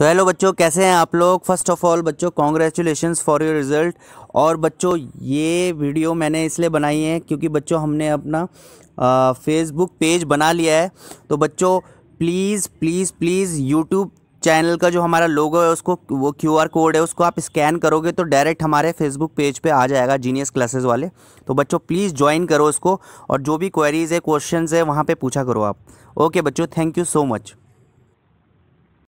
तो हेलो बच्चों कैसे हैं आप लोग फर्स्ट ऑफ ऑल बच्चों कॉन्ग्रेचुलेशन फॉर योर रिज़ल्ट और बच्चों ये वीडियो मैंने इसलिए बनाई है क्योंकि बच्चों हमने अपना फेसबुक पेज बना लिया है तो बच्चों please please please YouTube channel का जो हमारा लोगो है उसको वो क्यू आर कोड है उसको आप स्कैन करोगे तो डायरेक्ट हमारे फेसबुक पेज पे आ जाएगा जीनियस क्लासेस वाले तो बच्चों प्लीज़ ज्वाइन करो उसको और जो भी क्वेरीज़ है क्वेश्चंस है वहाँ पे पूछा करो आप ओके बच्चों थैंक यू सो मच